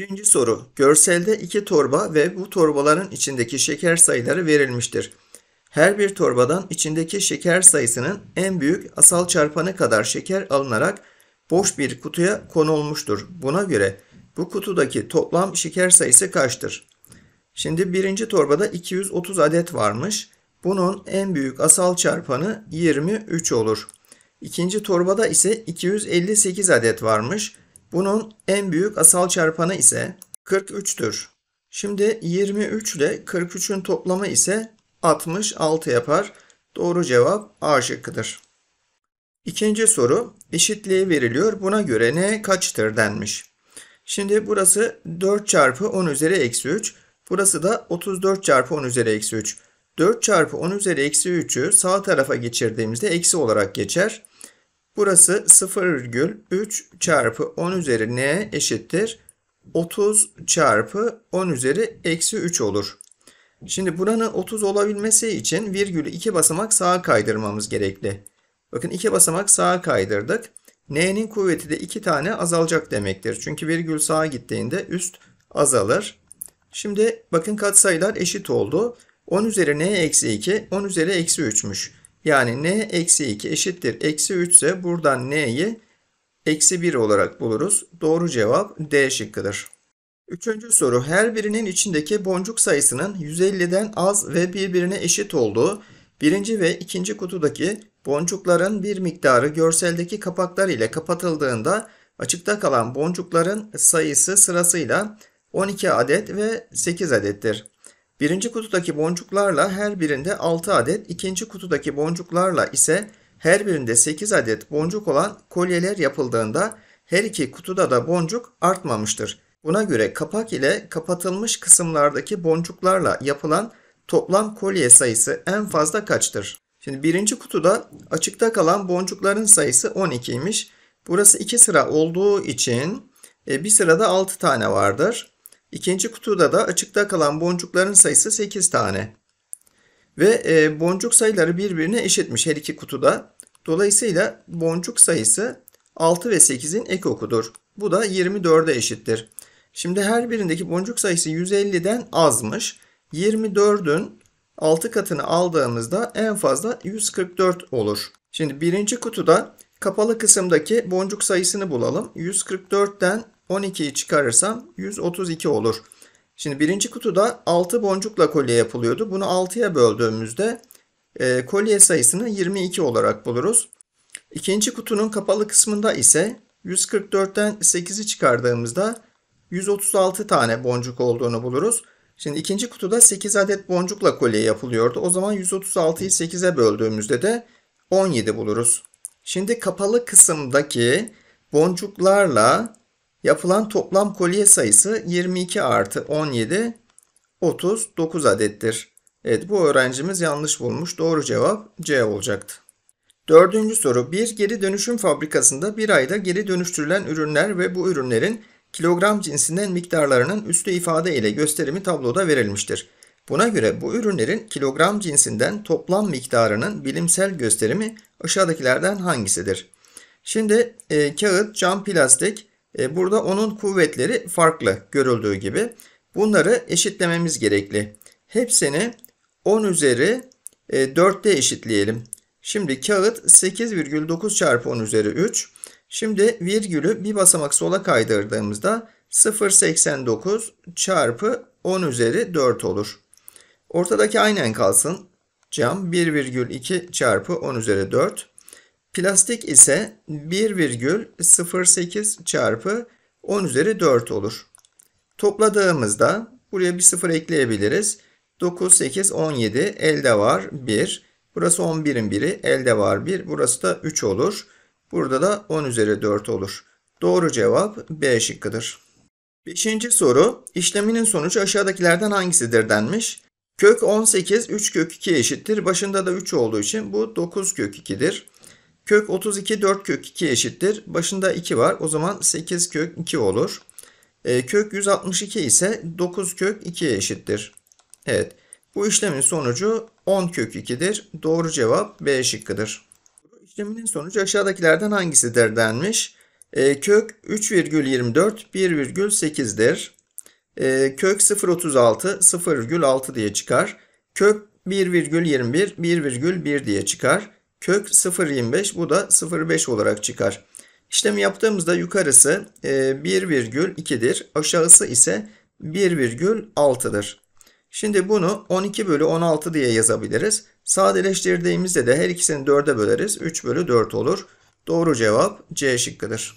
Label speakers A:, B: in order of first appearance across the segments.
A: Birinci soru. Görselde iki torba ve bu torbaların içindeki şeker sayıları verilmiştir. Her bir torbadan içindeki şeker sayısının en büyük asal çarpanı kadar şeker alınarak boş bir kutuya konulmuştur. Buna göre bu kutudaki toplam şeker sayısı kaçtır? Şimdi birinci torbada 230 adet varmış. Bunun en büyük asal çarpanı 23 olur. İkinci torbada ise 258 adet varmış. Bunun en büyük asal çarpanı ise 43'tür. Şimdi 23 ile 43'ün toplamı ise 66 yapar. Doğru cevap A şıkkıdır. İkinci soru eşitliği veriliyor. Buna göre n kaçtır denmiş. Şimdi burası 4 çarpı 10 üzeri eksi 3. Burası da 34 çarpı 10 üzeri eksi 3. 4 çarpı 10 üzeri eksi 3'ü sağ tarafa geçirdiğimizde eksi olarak geçer. Burası 0,3 çarpı 10 üzeri n eşittir. 30 çarpı 10 üzeri eksi 3 olur. Şimdi buranın 30 olabilmesi için virgülü 2 basamak sağa kaydırmamız gerekli. Bakın 2 basamak sağa kaydırdık. N'nin kuvveti de 2 tane azalacak demektir. Çünkü virgül sağa gittiğinde üst azalır. Şimdi bakın katsayılar eşit oldu. 10 üzeri n eksi 2, 10 üzeri eksi 3'müş. Yani n eksi 2 eşittir. Eksi 3 ise buradan n'yi eksi 1 olarak buluruz. Doğru cevap D şıkkıdır. Üçüncü soru her birinin içindeki boncuk sayısının 150'den az ve birbirine eşit olduğu birinci ve ikinci kutudaki boncukların bir miktarı görseldeki kapaklar ile kapatıldığında açıkta kalan boncukların sayısı sırasıyla 12 adet ve 8 adettir. Birinci kutudaki boncuklarla her birinde 6 adet, ikinci kutudaki boncuklarla ise her birinde 8 adet boncuk olan kolyeler yapıldığında her iki kutuda da boncuk artmamıştır. Buna göre kapak ile kapatılmış kısımlardaki boncuklarla yapılan toplam kolye sayısı en fazla kaçtır? Şimdi birinci kutuda açıkta kalan boncukların sayısı 12'ymiş. Burası 2 sıra olduğu için e, bir sırada 6 tane vardır. İkinci kutuda da açıkta kalan boncukların sayısı 8 tane. Ve e, boncuk sayıları birbirine eşitmiş her iki kutuda. Dolayısıyla boncuk sayısı 6 ve 8'in ek okudur. Bu da 24'e eşittir. Şimdi her birindeki boncuk sayısı 150'den azmış. 24'ün 6 katını aldığımızda en fazla 144 olur. Şimdi birinci kutuda kapalı kısımdaki boncuk sayısını bulalım. 144'ten 12'yi çıkarırsam 132 olur. Şimdi birinci kutuda 6 boncukla kolye yapılıyordu. Bunu 6'ya böldüğümüzde e, kolye sayısını 22 olarak buluruz. İkinci kutunun kapalı kısmında ise 144'ten 8'i çıkardığımızda 136 tane boncuk olduğunu buluruz. Şimdi ikinci kutuda 8 adet boncukla kolye yapılıyordu. O zaman 136'yı 8'e böldüğümüzde de 17 buluruz. Şimdi kapalı kısımdaki boncuklarla Yapılan toplam kolye sayısı 22 artı 17 39 adettir. Evet bu öğrencimiz yanlış bulmuş. Doğru cevap C olacaktı. Dördüncü soru. Bir geri dönüşüm fabrikasında bir ayda geri dönüştürülen ürünler ve bu ürünlerin kilogram cinsinden miktarlarının üstü ifade ile gösterimi tabloda verilmiştir. Buna göre bu ürünlerin kilogram cinsinden toplam miktarının bilimsel gösterimi aşağıdakilerden hangisidir? Şimdi e, kağıt, cam, plastik, e, burada onun kuvvetleri farklı görüldüğü gibi. Bunları eşitlememiz gerekli. Hepsini 10 üzeri 4'te e, eşitleyelim. Şimdi kağıt 8,9 çarpı 10 üzeri 3. Şimdi virgülü bir basamak sola kaydırdığımızda 0,89 çarpı 10 üzeri 4 olur. Ortadaki aynen kalsın. Cam 1,2 çarpı 10 üzeri 4. Plastik ise 1,08 çarpı 10 üzeri 4 olur. Topladığımızda buraya bir sıfır ekleyebiliriz. 9, 8, 17 elde var 1. Burası 11'in biri elde var 1. Burası da 3 olur. Burada da 10 üzeri 4 olur. Doğru cevap B şıkkıdır. Beşinci soru işleminin sonucu aşağıdakilerden hangisidir denmiş. Kök 18 3 kök 2 eşittir. Başında da 3 olduğu için bu 9 kök 2'dir. Kök 32 4 kök 2 eşittir. Başında 2 var. O zaman 8 kök 2 olur. E, kök 162 ise 9 kök 2'ye eşittir. Evet. Bu işlemin sonucu 10 kök 2'dir. Doğru cevap B şıkkıdır. İşleminin sonucu aşağıdakilerden hangisidir denmiş. E, kök 3,24 1,8'dir. E, kök 0,36 0,6 diye çıkar. Kök 1,21 1,1 diye çıkar kök 0.25 bu da 0.5 olarak çıkar. İşlemi yaptığımızda yukarısı 1,2'dir. E, aşağısı ise 1,6'dır. Şimdi bunu 12 bölü 16 diye yazabiliriz. Sadeleştirdiğimizde de her ikisini 4'e böleriz. 3 bölü 4 olur. Doğru cevap C şıkkıdır.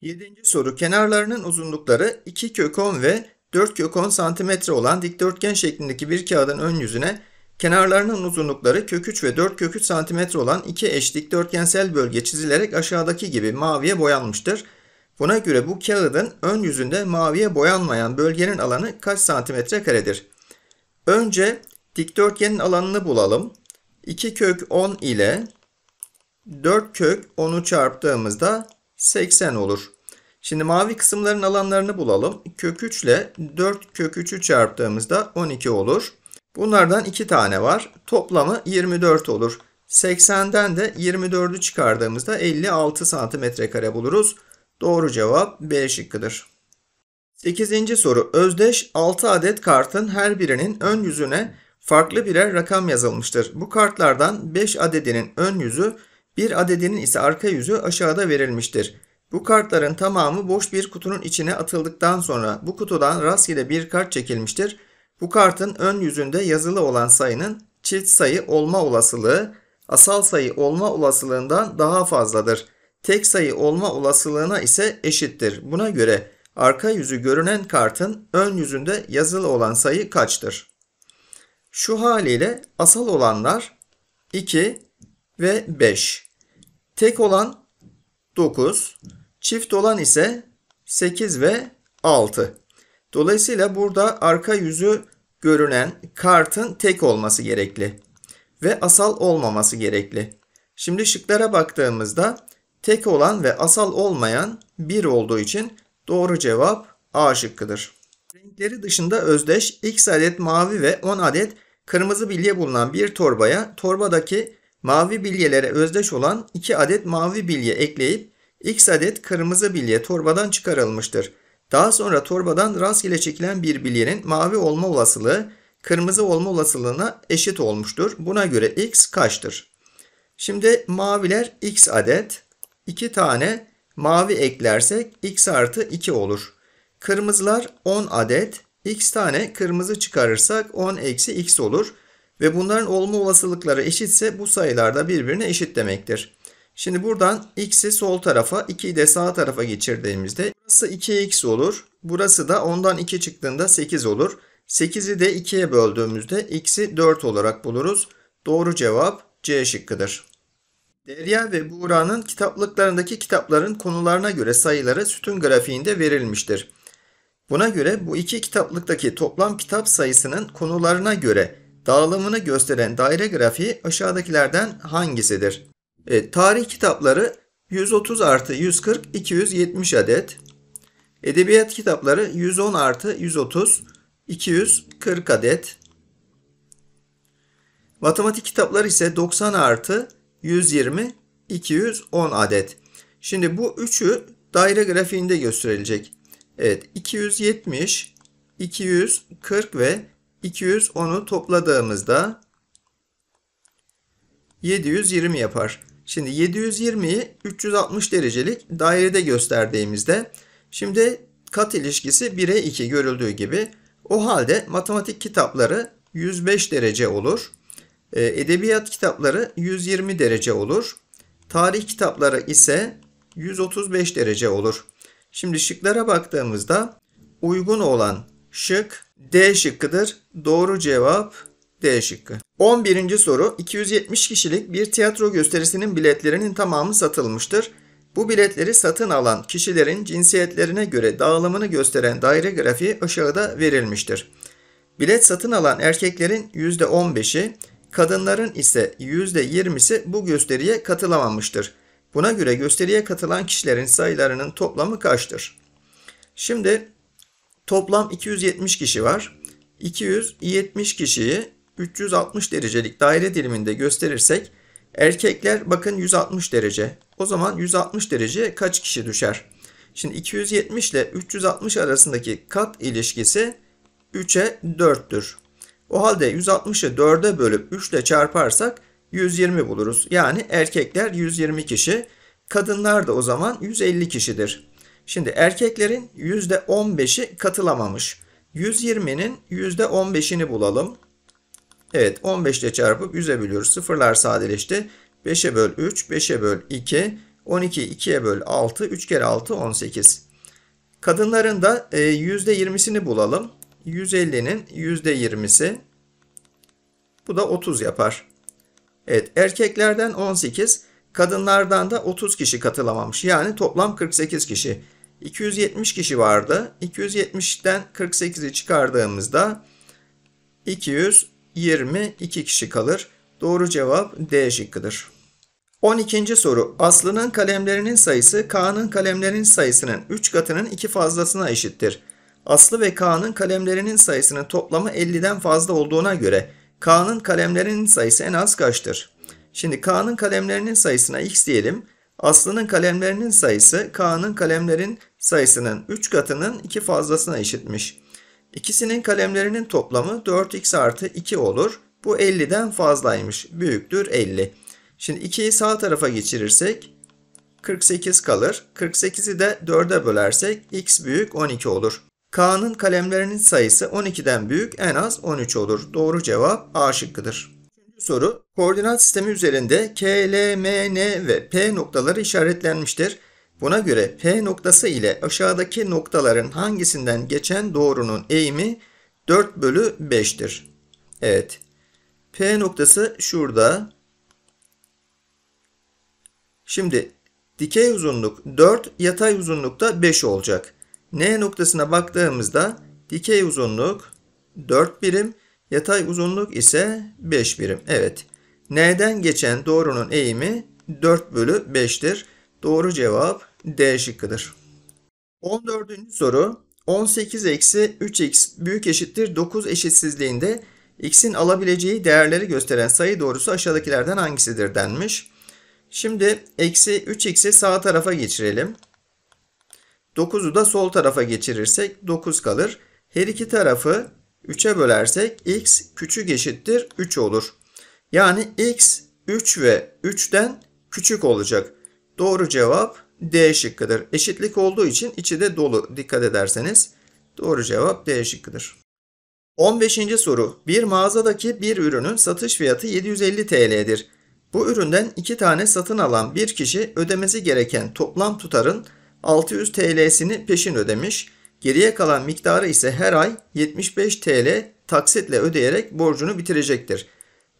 A: 7. soru kenarlarının uzunlukları 2 kök 10 ve 4 kök 10 santimetre olan dikdörtgen şeklindeki bir kağıdın ön yüzüne Kenarlarının uzunlukları kök 3 ve 4 kök 3 cm olan iki eş dörtgensel bölge çizilerek aşağıdaki gibi maviye boyanmıştır. Buna göre bu kağıdın ön yüzünde maviye boyanmayan bölgenin alanı kaç santimetre karedir? Önce dikdörtgenin alanını bulalım. 2 kök 10 ile 4 kök 10'u çarptığımızda 80 olur. Şimdi mavi kısımların alanlarını bulalım. Kök 3 ile 4 kök 3'ü çarptığımızda 12 olur. Bunlardan 2 tane var. Toplamı 24 olur. 80'den de 24'ü çıkardığımızda 56 santimetre kare buluruz. Doğru cevap B şıkkıdır. 8. soru. Özdeş 6 adet kartın her birinin ön yüzüne farklı birer rakam yazılmıştır. Bu kartlardan 5 adedinin ön yüzü, 1 adedinin ise arka yüzü aşağıda verilmiştir. Bu kartların tamamı boş bir kutunun içine atıldıktan sonra bu kutudan rastgele bir kart çekilmiştir bu kartın ön yüzünde yazılı olan sayının çift sayı olma olasılığı asal sayı olma olasılığından daha fazladır. Tek sayı olma olasılığına ise eşittir. Buna göre arka yüzü görünen kartın ön yüzünde yazılı olan sayı kaçtır? Şu haliyle asal olanlar 2 ve 5. Tek olan 9, çift olan ise 8 ve 6. Dolayısıyla burada arka yüzü görünen kartın tek olması gerekli ve asal olmaması gerekli. Şimdi şıklara baktığımızda tek olan ve asal olmayan bir olduğu için doğru cevap A şıkkıdır. Renkleri dışında özdeş x adet mavi ve 10 adet kırmızı bilye bulunan bir torbaya torbadaki mavi bilyelere özdeş olan 2 adet mavi bilye ekleyip x adet kırmızı bilye torbadan çıkarılmıştır. Daha sonra torbadan rastgele çekilen bir bilyenin mavi olma olasılığı kırmızı olma olasılığına eşit olmuştur. Buna göre x kaçtır? Şimdi maviler x adet. 2 tane mavi eklersek x artı 2 olur. Kırmızılar 10 adet. x tane kırmızı çıkarırsak 10 eksi x olur. Ve bunların olma olasılıkları eşitse bu sayılar da birbirine eşit demektir. Şimdi buradan x'i sol tarafa 2'yi de sağ tarafa geçirdiğimizde Burası 2x olur. Burası da ondan 2 çıktığında 8 olur. 8'i de 2'ye böldüğümüzde x'i 4 olarak buluruz. Doğru cevap C şıkkıdır. Derya ve Buğra'nın kitaplıklarındaki kitapların konularına göre sayıları sütun grafiğinde verilmiştir. Buna göre bu iki kitaplıktaki toplam kitap sayısının konularına göre dağılımını gösteren daire grafiği aşağıdakilerden hangisidir? E, tarih kitapları 130 artı 140 270 adet, Edebiyat kitapları 110 artı 130, 240 adet. Matematik kitapları ise 90 artı 120, 210 adet. Şimdi bu üçü daire grafiğinde gösterilecek. Evet 270, 240 ve 210'u topladığımızda 720 yapar. Şimdi 720'yi 360 derecelik dairede gösterdiğimizde Şimdi kat ilişkisi 1'e 2 görüldüğü gibi o halde matematik kitapları 105 derece olur. E, edebiyat kitapları 120 derece olur. Tarih kitapları ise 135 derece olur. Şimdi şıklara baktığımızda uygun olan şık D şıkkıdır. Doğru cevap D şıkkı. 11. soru 270 kişilik bir tiyatro gösterisinin biletlerinin tamamı satılmıştır. Bu biletleri satın alan kişilerin cinsiyetlerine göre dağılımını gösteren daire grafiği aşağıda verilmiştir. Bilet satın alan erkeklerin %15'i, kadınların ise %20'si bu gösteriye katılamamıştır. Buna göre gösteriye katılan kişilerin sayılarının toplamı kaçtır? Şimdi toplam 270 kişi var. 270 kişiyi 360 derecelik daire diliminde gösterirsek Erkekler bakın 160 derece. O zaman 160 derece kaç kişi düşer? Şimdi 270 ile 360 arasındaki kat ilişkisi 3'e 4'tür. O halde 160'ı 4'e bölüp 3 ile çarparsak 120 buluruz. Yani erkekler 120 kişi, kadınlar da o zaman 150 kişidir. Şimdi erkeklerin %15'i katılamamış. 120'nin %15'ini bulalım. Evet 15 ile çarpıp 100'e bölüyoruz. Sıfırlar sadeleşti. 5'e böl 3, 5'e böl 2, 12, 2'ye böl 6, 3 kere 6, 18. Kadınların da %20'sini e, bulalım. 150'nin %20'si. Bu da 30 yapar. Evet erkeklerden 18, kadınlardan da 30 kişi katılamamış. Yani toplam 48 kişi. 270 kişi vardı. 270'ten 48'i çıkardığımızda 200 22 kişi kalır. Doğru cevap D şıkkıdır. 12. soru. Aslı'nın kalemlerinin sayısı K'nın kalemlerinin sayısının 3 katının 2 fazlasına eşittir. Aslı ve K'nın kalemlerinin sayısının toplamı 50'den fazla olduğuna göre K'nın kalemlerinin sayısı en az kaçtır? Şimdi K'nın kalemlerinin sayısına x diyelim. Aslı'nın kalemlerinin sayısı K'nın kalemlerin sayısının 3 katının 2 fazlasına eşitmiş. İkisinin kalemlerinin toplamı 4x artı 2 olur. Bu 50'den fazlaymış. Büyüktür 50. Şimdi 2'yi sağ tarafa geçirirsek 48 kalır. 48'i de 4'e bölersek x büyük 12 olur. K'nın kalemlerinin sayısı 12'den büyük en az 13 olur. Doğru cevap A şıkkıdır. Üçüncü soru. Koordinat sistemi üzerinde K, L, M, N ve P noktaları işaretlenmiştir. Buna göre P noktası ile aşağıdaki noktaların hangisinden geçen doğrunun eğimi 4 bölü 5'tir. Evet. P noktası şurada. Şimdi dikey uzunluk 4, yatay uzunlukta 5 olacak. N noktasına baktığımızda dikey uzunluk 4 birim, yatay uzunluk ise 5 birim. Evet. N'den geçen doğrunun eğimi 4 bölü 5'tir. Doğru cevap D şıkkıdır. 14. soru 18 eksi 3x büyük eşittir 9 eşitsizliğinde x'in alabileceği değerleri gösteren sayı doğrusu aşağıdakilerden hangisidir denmiş. Şimdi eksi 3x'i sağ tarafa geçirelim. 9'u da sol tarafa geçirirsek 9 kalır. Her iki tarafı 3'e bölersek x küçük eşittir 3 olur. Yani x 3 ve 3'ten küçük olacak. Doğru cevap D şıkkıdır. Eşitlik olduğu için içi de dolu dikkat ederseniz. Doğru cevap D şıkkıdır. 15. soru. Bir mağazadaki bir ürünün satış fiyatı 750 TL'dir. Bu üründen 2 tane satın alan bir kişi ödemesi gereken toplam tutarın 600 TL'sini peşin ödemiş. Geriye kalan miktarı ise her ay 75 TL taksitle ödeyerek borcunu bitirecektir.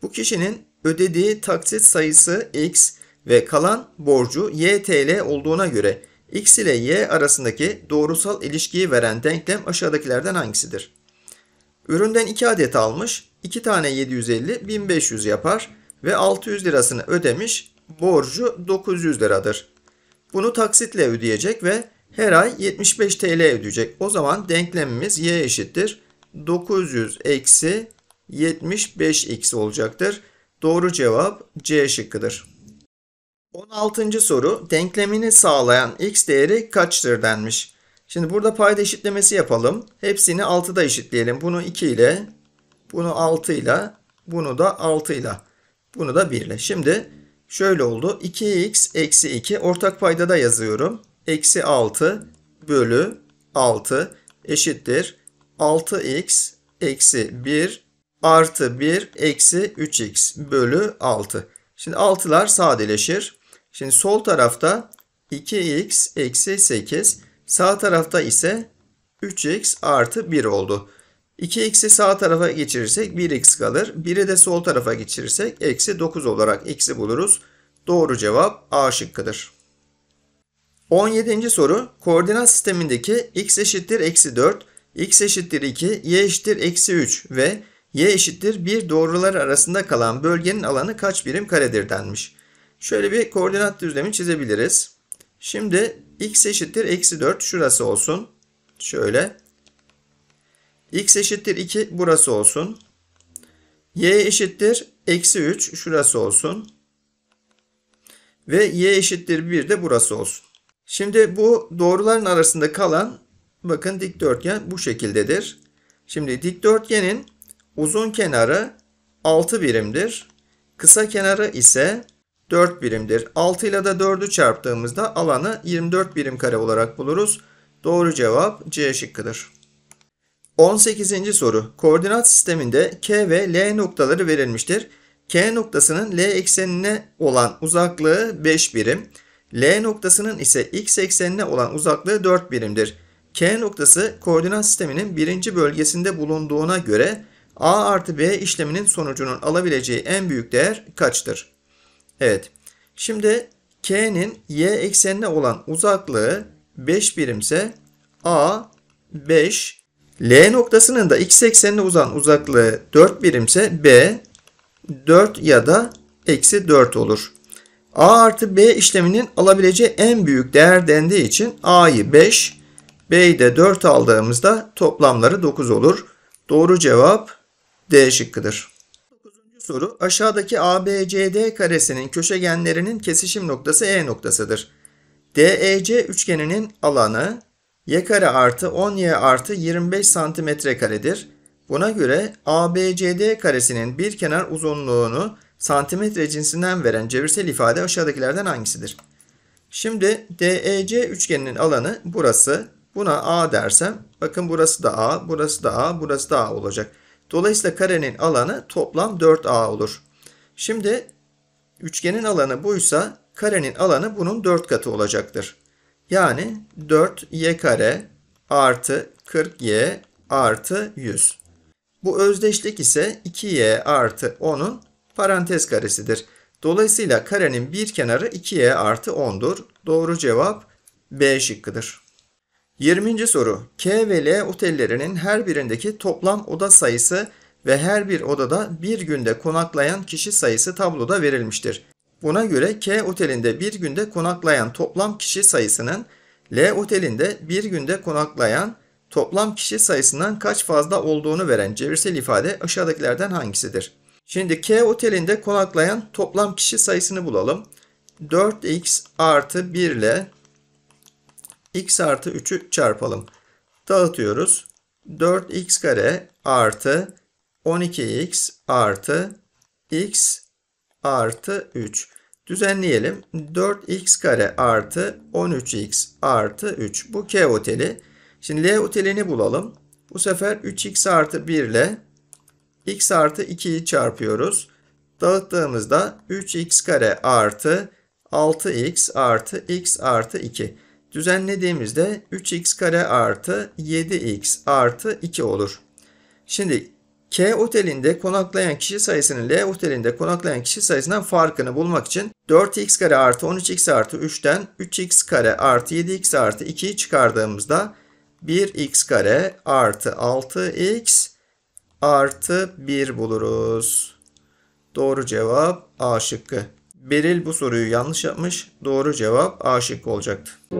A: Bu kişinin ödediği taksit sayısı X, ve kalan borcu YTL olduğuna göre X ile Y arasındaki doğrusal ilişkiyi veren denklem aşağıdakilerden hangisidir? Üründen 2 adet almış, 2 tane 750, 1500 yapar ve 600 lirasını ödemiş, borcu 900 liradır. Bunu taksitle ödeyecek ve her ay 75 TL ödeyecek. O zaman denklemimiz Y eşittir. 900 eksi 75x olacaktır. Doğru cevap C şıkkıdır. 16. soru denklemini sağlayan x değeri kaçtır denmiş. Şimdi burada payda eşitlemesi yapalım. Hepsini 6'da eşitleyelim. Bunu 2 ile, bunu 6 ile, bunu da 6 ile, bunu da 1 ile. Şimdi şöyle oldu. 2x eksi 2 ortak payda da yazıyorum. Eksi 6 bölü 6 eşittir. 6x eksi 1 artı 1 eksi 3x bölü 6. Şimdi 6'lar sadeleşir. Şimdi sol tarafta 2x eksi 8. Sağ tarafta ise 3x artı 1 oldu. 2x'i sağ tarafa geçirirsek 1x kalır. 1'i de sol tarafa geçirirsek eksi 9 olarak x'i buluruz. Doğru cevap A şıkkıdır. 17. soru koordinat sistemindeki x eşittir eksi 4, x eşittir 2, y eşittir eksi 3 ve y eşittir 1 doğruları arasında kalan bölgenin alanı kaç birim karedir denmiş. Şöyle bir koordinat düzlemi çizebiliriz. Şimdi x eşittir eksi 4 şurası olsun. Şöyle. x eşittir 2 burası olsun. y eşittir eksi 3 şurası olsun. Ve y eşittir 1 de burası olsun. Şimdi bu doğruların arasında kalan bakın dikdörtgen bu şekildedir. Şimdi dikdörtgenin uzun kenarı 6 birimdir. Kısa kenarı ise 4 birimdir. 6 ile de 4'ü çarptığımızda alanı 24 birim kare olarak buluruz. Doğru cevap C şıkkıdır. 18. soru. Koordinat sisteminde K ve L noktaları verilmiştir. K noktasının L eksenine olan uzaklığı 5 birim. L noktasının ise x eksenine olan uzaklığı 4 birimdir. K noktası koordinat sisteminin birinci bölgesinde bulunduğuna göre A artı B işleminin sonucunun alabileceği en büyük değer kaçtır? Evet. Şimdi K'nin y eksenine olan uzaklığı 5 birimse A 5. L noktasının da x eksenine uzan uzaklığı 4 birimse B 4 ya da eksi 4 olur. A artı B işleminin alabileceği en büyük değer dendiği için A'yı 5, B'yi de 4 aldığımızda toplamları 9 olur. Doğru cevap D şıkkıdır soru aşağıdaki ABCD karesinin köşegenlerinin kesişim noktası E noktasıdır. DEC üçgeninin alanı y kare artı 10y artı 25 santimetre karedir. Buna göre ABCD karesinin bir kenar uzunluğunu santimetre cinsinden veren cebirsel ifade aşağıdakilerden hangisidir? Şimdi DEC üçgeninin alanı burası. Buna A dersem bakın burası da A, burası da A, burası da A olacak. Dolayısıyla karenin alanı toplam 4A olur. Şimdi üçgenin alanı buysa karenin alanı bunun 4 katı olacaktır. Yani 4y kare artı 40y artı 100. Bu özdeşlik ise 2y artı 10'un parantez karesidir. Dolayısıyla karenin bir kenarı 2y artı 10'dur. Doğru cevap B şıkkıdır. 20. soru. K ve L otellerinin her birindeki toplam oda sayısı ve her bir odada bir günde konaklayan kişi sayısı tabloda verilmiştir. Buna göre K otelinde bir günde konaklayan toplam kişi sayısının L otelinde bir günde konaklayan toplam kişi sayısından kaç fazla olduğunu veren cebirsel ifade aşağıdakilerden hangisidir? Şimdi K otelinde konaklayan toplam kişi sayısını bulalım. 4x artı 1 ile x artı 3'ü çarpalım. Dağıtıyoruz. 4x kare artı 12x artı x artı 3. Düzenleyelim. 4x kare artı 13x artı 3. Bu k oteli. Şimdi l otelini bulalım. Bu sefer 3x artı 1 ile x artı 2'yi çarpıyoruz. Dağıttığımızda 3x kare artı 6x artı x artı 2 düzenlediğimizde 3x kare artı 7x artı 2 olur. Şimdi K otelinde konaklayan kişi sayısının L otelinde konaklayan kişi sayısından farkını bulmak için 4x kare artı 13x artı 3'ten 3x kare artı 7x artı 2'yi çıkardığımızda 1x kare artı 6x artı 1 buluruz. Doğru cevap A şıkkı. Beril bu soruyu yanlış yapmış. Doğru cevap A şıkkı olacaktı.